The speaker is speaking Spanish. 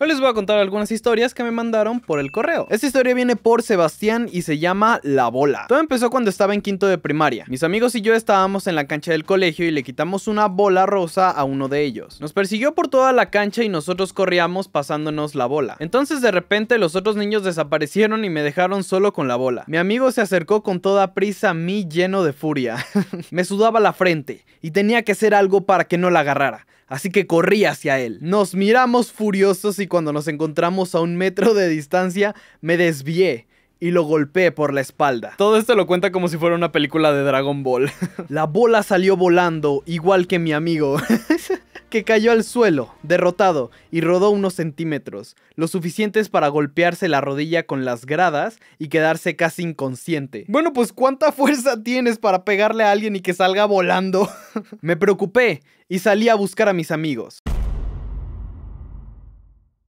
Hoy les voy a contar algunas historias que me mandaron por el correo. Esta historia viene por Sebastián y se llama La Bola. Todo empezó cuando estaba en quinto de primaria. Mis amigos y yo estábamos en la cancha del colegio y le quitamos una bola rosa a uno de ellos. Nos persiguió por toda la cancha y nosotros corríamos pasándonos la bola. Entonces de repente los otros niños desaparecieron y me dejaron solo con la bola. Mi amigo se acercó con toda prisa a mí lleno de furia. me sudaba la frente y tenía que hacer algo para que no la agarrara. Así que corrí hacia él. Nos miramos furiosos y y cuando nos encontramos a un metro de distancia me desvié y lo golpeé por la espalda. Todo esto lo cuenta como si fuera una película de Dragon Ball. la bola salió volando, igual que mi amigo, que cayó al suelo, derrotado, y rodó unos centímetros, lo suficientes para golpearse la rodilla con las gradas y quedarse casi inconsciente. Bueno, pues ¿cuánta fuerza tienes para pegarle a alguien y que salga volando? Me preocupé y salí a buscar a mis amigos.